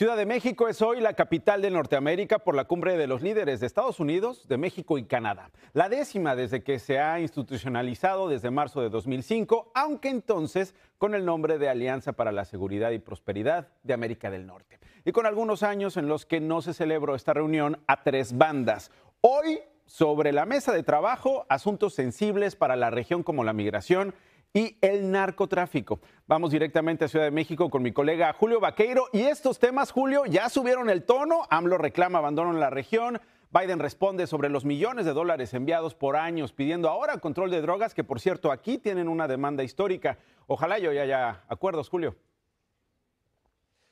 Ciudad de México es hoy la capital de Norteamérica por la cumbre de los líderes de Estados Unidos, de México y Canadá. La décima desde que se ha institucionalizado desde marzo de 2005, aunque entonces con el nombre de Alianza para la Seguridad y Prosperidad de América del Norte. Y con algunos años en los que no se celebró esta reunión a tres bandas. Hoy, sobre la mesa de trabajo, asuntos sensibles para la región como la migración, y el narcotráfico. Vamos directamente a Ciudad de México con mi colega Julio Vaqueiro. Y estos temas, Julio, ya subieron el tono. AMLO reclama abandono en la región. Biden responde sobre los millones de dólares enviados por años pidiendo ahora control de drogas, que por cierto aquí tienen una demanda histórica. Ojalá yo ya haya acuerdos, Julio.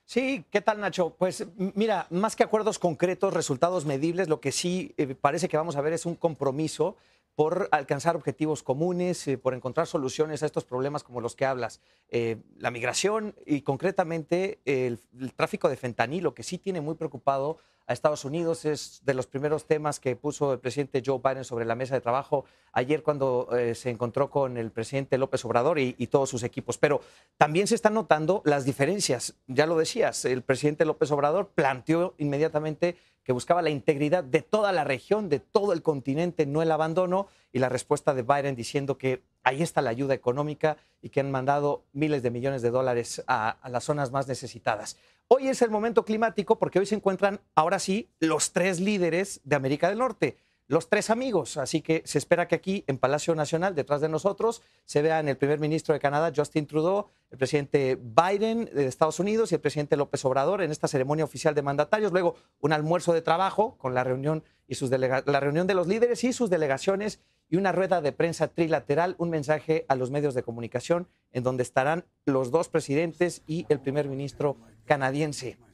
Sí, ¿qué tal Nacho? Pues mira, más que acuerdos concretos, resultados medibles, lo que sí eh, parece que vamos a ver es un compromiso por alcanzar objetivos comunes, eh, por encontrar soluciones a estos problemas como los que hablas. Eh, la migración y concretamente el, tráfico de fentanilo, que sí tiene muy preocupado a Estados Unidos, es de los primeros temas que puso el presidente Joe Biden sobre la mesa de trabajo ayer cuando eh, se encontró con el presidente López Obrador y, y, todos sus equipos. Pero también se están notando las diferencias. Ya lo decías, el presidente López Obrador planteó inmediatamente que buscaba la integridad de toda la región, de todo el continente, no el abandono, y la respuesta de Biden diciendo que ahí está la ayuda económica y que han mandado miles de millones de dólares a, a las zonas más necesitadas. Hoy es el momento climático porque hoy se encuentran, ahora sí, los tres líderes de América del Norte los tres amigos. Así que se espera que aquí, en Palacio Nacional, detrás de nosotros, se vean el primer ministro de Canadá, Justin Trudeau, el presidente Biden de Estados Unidos y el presidente López Obrador en esta ceremonia oficial de mandatarios. Luego, un almuerzo de trabajo con la reunión, y sus la reunión de los líderes y sus delegaciones y una rueda de prensa trilateral, un mensaje a los medios de comunicación en donde estarán los dos presidentes y el primer ministro canadiense.